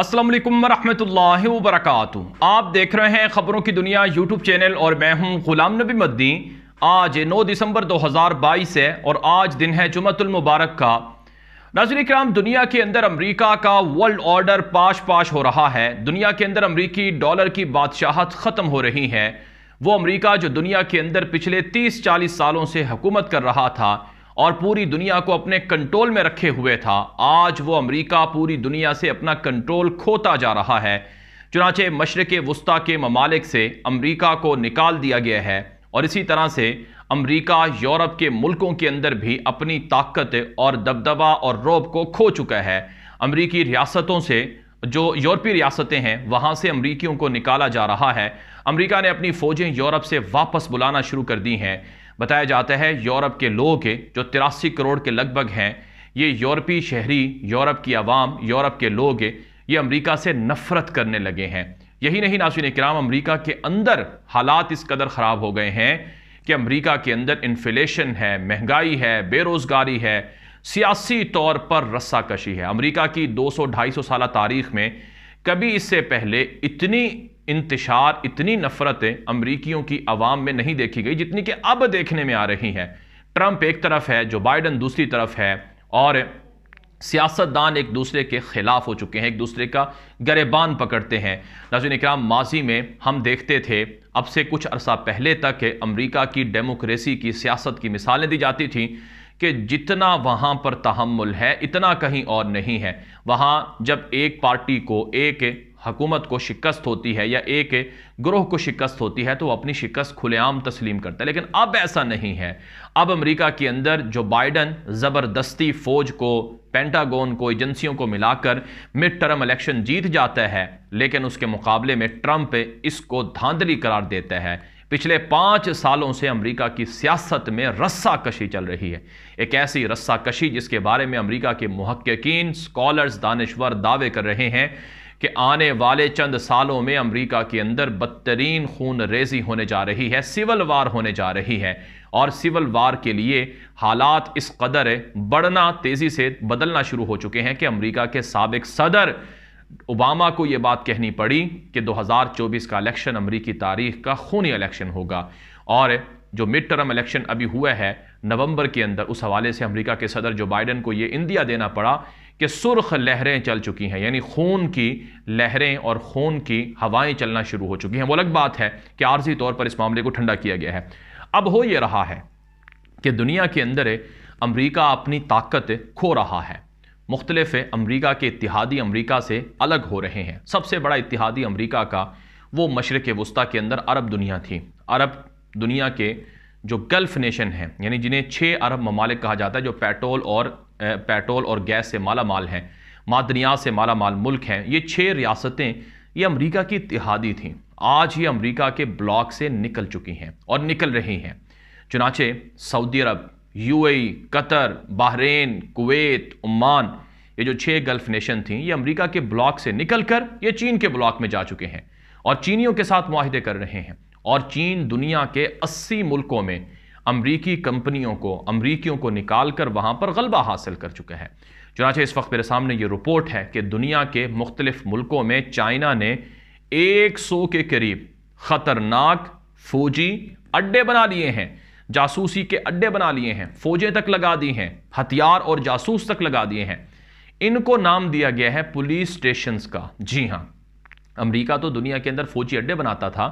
असलम वरम्ह वरक आप देख रहे हैं ख़बरों की दुनिया यूट्यूब चैनल और मैं हूं गुलाम नबी मद्दी आज 9 दिसंबर 2022 है और आज दिन है जुमतुलमबारक का नजर कराम दुनिया के अंदर अमेरिका का वर्ल्ड ऑर्डर पाश पाश हो रहा है दुनिया के अंदर अमरीकी डॉलर की बादशाहत ख़त्म हो रही है वो अमरीका जो दुनिया के अंदर पिछले तीस चालीस सालों से हुकूमत कर रहा था और पूरी दुनिया को अपने कंट्रोल में रखे हुए था आज वो अमेरिका पूरी दुनिया से अपना कंट्रोल खोता जा रहा है चुनाचे मशरक़ वस्ती के ममालिक से अमेरिका को निकाल दिया गया है और इसी तरह से अमेरिका यूरोप के मुल्कों के अंदर भी अपनी ताकत और दबदबा और रोब को खो चुका है अमरीकी रियासतों से जो यूरोपीय रियासतें हैं वहाँ से अमरीकियों को निकाला जा रहा है अमरीका ने अपनी फ़ौजें यूरोप से वापस बुलाना शुरू कर दी हैं बताया जाता है यूरोप के लोग जो तिरासी करोड़ के लगभग हैं ये यूरोपी शहरी यूरोप की आवाम यूरोप के लोग ये अमरीका से नफ़रत करने लगे हैं यही नहीं नाशिन कराम अमरीका के अंदर हालात इस कदर ख़राब हो गए हैं कि अमरीका के अंदर इन्फ्लेशन है महंगाई है बेरोज़गारी है सियासी तौर पर रस्साकशी है अमरीका की 200-250 साल तारीख में कभी इससे पहले इतनी इंतशार इतनी नफरतें अमरीकियों की आवाम में नहीं देखी गई जितनी कि अब देखने में आ रही हैं ट्रंप एक तरफ है जो बाइडन दूसरी तरफ है और सियासतदान एक दूसरे के ख़िलाफ़ हो चुके हैं एक दूसरे का गरेबान पकड़ते हैं नाजिन इक्राम माजी में हम देखते थे अब से कुछ अरसा पहले तक अमरीका की डेमोक्रेसी की सियासत की मिसालें दी जाती थी कि जितना वहाँ पर तहमुल है इतना कहीं और नहीं है वहाँ जब एक पार्टी को एक हकूमत को शिकस्त होती है या एक ग्रोह को शिकस्त होती है तो वह अपनी शिकस्त खुलेआम तस्लीम करता है लेकिन अब ऐसा नहीं है अब अमरीका के अंदर जो बाइडन ज़बरदस्ती फ़ौज को पेंटागोन को एजेंसियों को मिलाकर मिड टर्म इलेक्शन जीत जाता है लेकिन उसके मुकाबले में ट्रंप इसको धांधली करार देता है पिछले पाँच सालों से अमेरिका की सियासत में रस्सा कशी चल रही है एक ऐसी रस्सा कशी जिसके बारे में अमेरिका के महक्कीन स्कॉलर्स दानश्वर दावे कर रहे हैं कि आने वाले चंद सालों में अमरीका के अंदर बदतरीन खून रेजी होने जा रही है सिविल वार होने जा रही है और सिविल वार के लिए हालात इस कदर बढ़ना तेज़ी से बदलना शुरू हो चुके हैं कि अमरीका के सबक सदर ओबामा को यह बात कहनी पड़ी कि 2024 का इलेक्शन अमरीकी तारीख का खूनी इलेक्शन होगा और जो मिड टर्म इलेक्शन अभी हुआ है नवंबर के अंदर उस हवाले से अमरीका के सदर जो बाइडन को यह इंदिया देना पड़ा कि सुर्ख लहरें चल चुकी हैं यानी खून की लहरें और खून की हवाएं चलना शुरू हो चुकी हैं वो अलग बात है कि आर्जी तौर पर इस मामले को ठंडा किया गया है अब हो ये रहा है कि दुनिया के अंदर अमरीका अपनी ताकत खो रहा है मुख्तलिफ अमरीका के इतिहादी अमरीका से अलग हो रहे हैं सबसे बड़ा इतिहादी अमरीका का वो मशरक़ वस्ती के अंदर अरब दुनिया थी अरब दुनिया के जो गल्फ नेशन हैं यानी जिन्हें छः अरब ममालिक कहा जाता है जो पेट्रोल और पेट्रोल और गैस से माला माल हैं मादनियात से माला माल मुल्क हैं ये छः रियासतें ये अमरीका की इतिहादी थीं आज ये अमरीका के ब्लॉक से निकल चुकी हैं और निकल रही हैं चुनाचे सऊदी अरब ए कतर बहरेन कुवैत उमान ये जो छः गल्फ नेशन थी ये अमरीका के ब्लॉक से निकल कर ये चीन के ब्लॉक में जा चुके हैं और चीनियों के साथ माहदे कर रहे हैं और चीन दुनिया के 80 मुल्कों में अमरीकी कंपनियों को अमरीकियों को निकाल कर वहाँ पर गलबा हासिल कर चुके हैं चुनाचे इस वक्त मेरे सामने ये रिपोर्ट है कि दुनिया के मुख्तलिफ मुल्कों में चाइना ने 100 के करीब ख़तरनाक फौजी अड्डे बना लिए हैं जासूसी के अड्डे बना लिए हैं फौजें तक लगा दी हैं हथियार और जासूस तक लगा दिए हैं इनको नाम दिया गया है पुलिस स्टेशन का जी हाँ अमरीका तो दुनिया के अंदर फौजी अड्डे बनाता था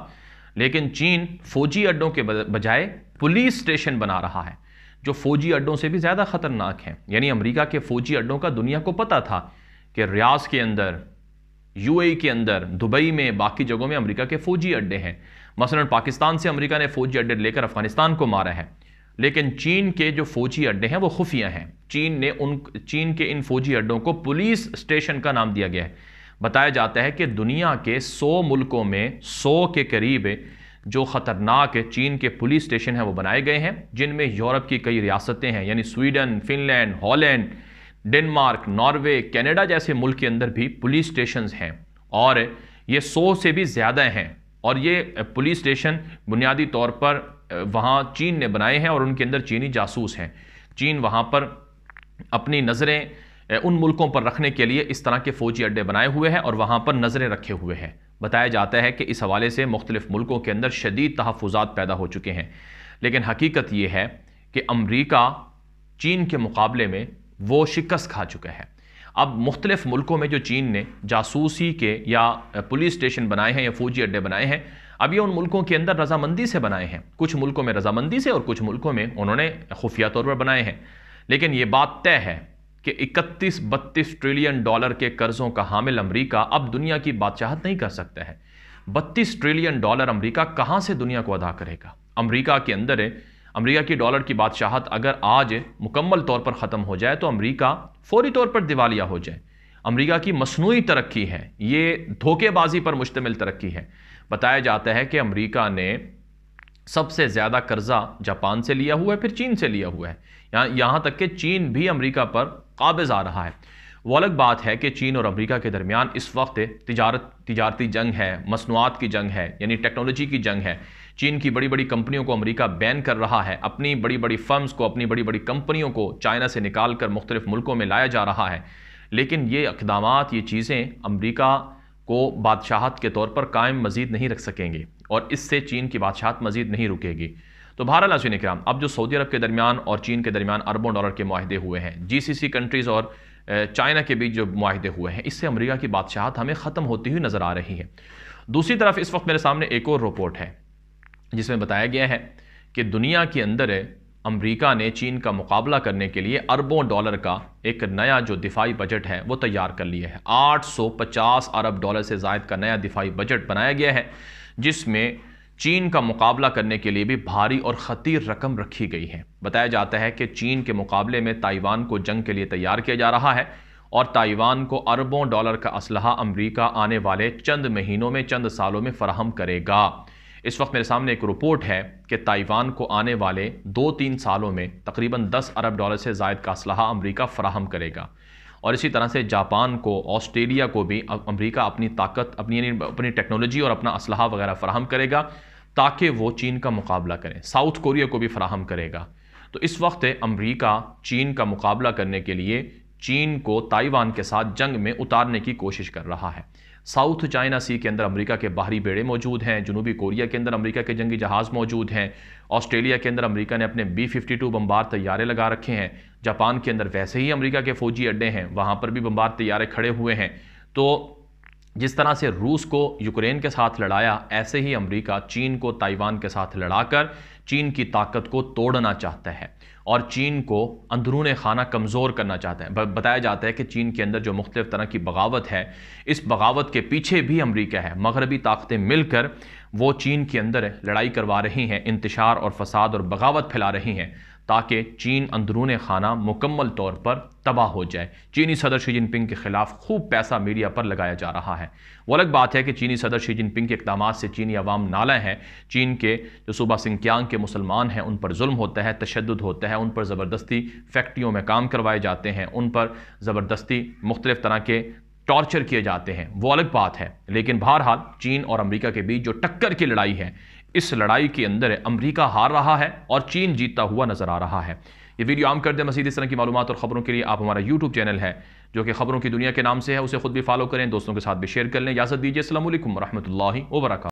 लेकिन चीन फौजी अड्डों के बजाय पुलिस स्टेशन बना रहा है जो फौजी अड्डों से भी ज़्यादा ख़तरनाक हैं यानी अमेरिका के फौजी अड्डों का दुनिया को पता था कि रियाज के अंदर यूएई के अंदर दुबई में बाकी जगहों में अमेरिका के फौजी अड्डे हैं मसलन पाकिस्तान से अमेरिका ने फौजी अड्डे लेकर अफगानिस्तान को मारा है लेकिन चीन के जो फौजी अड्डे हैं वो खुफिया हैं चीन ने उन चीन के इन फौजी अड्डों को पुलिस स्टेशन का नाम दिया गया है बताया जाता है कि दुनिया के 100 मुल्कों में 100 के करीब जो ख़तरनाक चीन के पुलिस स्टेशन हैं वो बनाए गए हैं जिनमें यूरोप की कई रियासतें हैं यानी Sweden Finland Holland Denmark Norway Canada जैसे मुल्क के अंदर भी पुलिस स्टेशन हैं और ये सौ से भी ज़्यादा हैं और ये पुलिस स्टेशन बुनियादी तौर पर वहाँ चीन ने बनाए हैं और उनके अंदर चीनी जासूस हैं चीन वहाँ पर अपनी नज़रें उन मुल्कों पर रखने के लिए इस तरह के फ़ौजी अड्डे बनाए हुए हैं और वहाँ पर नज़रें रखे हुए हैं बताया जाता है कि इस हवाले से मुख्तलिफ़ मुल्कों के अंदर शदीद तहफात पैदा हो चुके हैं लेकिन हकीकत यह है कि अमरीका चीन के मुकाबले में वो शिकस्त खा चुका है अब मुख्तलिफ़ मुल्कों में जो चीन ने जासूसी के या पुलिस स्टेशन बनाए हैं या फौजी अड्डे बनाए हैं अब ये उन मुल्कों के अंदर रजामंदी से बनाए हैं कुछ मुल्कों में रजामंदी से और कुछ मुल्कों में उन्होंने खुफिया तौर पर बनाए हैं लेकिन ये बात तय है कि 31 बत्तीस ट्रिलियन डॉलर के कर्जों का हामिल अमेरिका अब दुनिया की बादशाहत नहीं कर सकते हैं बत्तीस ट्रिलियन डॉलर अमेरिका कहाँ से दुनिया को अदा करेगा अमेरिका के अंदर है अमेरिका की डॉलर की बादशाहत अगर आज मुकम्मल तौर पर ख़त्म हो जाए तो अमेरिका फौरी तौर पर दिवालिया हो जाए अमेरिका की मसनू तरक्की है ये धोखेबाजी पर मुश्तमिल तरक्की है बताया जाता है कि अमरीका ने सबसे ज़्यादा कर्जा जापान से लिया हुआ है फिर चीन से लिया हुआ है यहाँ यहाँ तक कि चीन भी अमरीका पर काबज़ आ रहा है वो अलग बात है कि चीन और अमरीका के दरमियान इस वक्त तजारत तजारती जंग है मसनूआत की जंग है यानी टेक्नोलॉजी की जंग है चीन की बड़ी बड़ी कंपनियों को अमेरिका बैन कर रहा है अपनी बड़ी बड़ी फर्म्स को अपनी बड़ी बड़ी कंपनियों को चाइना से निकाल कर मुख्तलिफ मुल्कों में लाया जा रहा है लेकिन ये इकदाम ये चीज़ें अमरीका को बादशाहत के तौर पर कायम मजीद नहीं रख सकेंगे और इससे चीन की बादशाहत मजीद नहीं रुकेगी तो लाजी ने कराम अब जो सऊदी अरब के दरमियान और चीन के दरमियान अरबों डॉलर के माहदे हुए हैं जी सी सी कंट्रीज़ और चाइना के बीच जो माहदे हुए हैं इससे अमरीका की बादशाहत हमें ख़त्म होती हुई नज़र आ रही है दूसरी तरफ इस वक्त मेरे सामने एक और रिपोर्ट है जिसमें बताया गया है कि दुनिया के अंदर अमरीका ने चीन का मुकाबला करने के लिए अरबों डॉलर का एक नया जो दिफाई बजट है वो तैयार कर लिया है पचास अरब डॉलर से जायद का नया दिफाई बजट बनाया गया है जिसमें चीन का मुकाबला करने के लिए भी भारी और खतीर रकम रखी गई है बताया जाता है कि चीन के मुकाबले में ताइवान को जंग के लिए तैयार किया जा रहा है और ताइवान को अरबों डॉलर का असलहा अमरीका आने वाले चंद महीनों में चंद सालों में फराहम करेगा इस वक्त मेरे सामने एक रिपोर्ट है कि ताइवान को आने वाले दो तीन सालों में तकरीबन 10 अरब डॉलर से जायद का असलहा अमरीका फराहम करेगा और इसी तरह से जापान को ऑस्ट्रेलिया को भी अमरीका अपनी ताकत अपनी अपनी टेक्नोलॉजी और अपना असलाह वगैरह फ़राहम करेगा ताकि वो चीन का मुकाबला करें साउथ कोरिया को भी फ़राहम करेगा तो इस वक्त अमरीका चीन का मुकाबला करने के लिए चीन को ताइवान के साथ जंग में उतारने की कोशिश कर रहा है साउथ चाइना सी के अंदर अमेरिका के बाहरी बेड़े मौजूद हैं जनूबी कोरिया के अंदर अमेरिका के जंगी जहाज़ मौजूद हैं ऑस्ट्रेलिया के अंदर अमेरिका ने अपने बी फिफ्टी टू बम्बार तैयारे लगा रखे हैं जापान के अंदर वैसे ही अमरीका के फ़ौजी अड्डे हैं वहाँ पर भी बम्बार तैयारे खड़े हुए हैं तो जिस तरह से रूस को यूक्रेन के साथ लड़ाया ऐसे ही अमेरिका चीन को ताइवान के साथ लड़ाकर चीन की ताकत को तोड़ना चाहता है और चीन को अंदरून खाना कमज़ोर करना चाहता है बताया जाता है कि चीन के अंदर जो मुख्त तरह की बगावत है इस बगावत के पीछे भी अमरीका है मगरबी ताकतें मिलकर वो चीन के अंदर लड़ाई करवा रही हैं इंतशार और फसाद और बगावत फैला रही हैं ताकि चीन अंदरून खाना मुकम्मल तौर पर तबाह हो जाए चीनी सदर शी जिनपिंग के खिलाफ खूब पैसा मीडिया पर लगाया जा रहा है वो अलग बात है कि चीनी सदर शी जिनपिंग के इकदाम से चीनी अवाम नाला है चीन के जो सूबा सिंक्यांग के मुसलमान हैं उन पर जुल्म होता है तशद होता है उन पर ज़बरदस्ती फैक्ट्रियों में काम करवाए जाते हैं उन पर ज़बरदस्ती मुख्तलिफ़ तरह के टॉर्चर किए जाते हैं वो अलग बात है लेकिन बहरहाल चीन और अमेरिका के बीच जो टक्कर की लड़ाई है इस लड़ाई के अंदर अमरीका हार रहा है और चीन जीतता हुआ नजर आ रहा है ये वीडियो आम कर दे मजीद इस तरह की मालूम और ख़बरों के लिए आप हमारा यूट्यूब चैनल है जो कि खबरों की दुनिया के नाम से है उसे खुद भी फॉलो करें दोस्तों के साथ भी शेयर कर लें इजाजत दीजिए असल वरहमल वर्क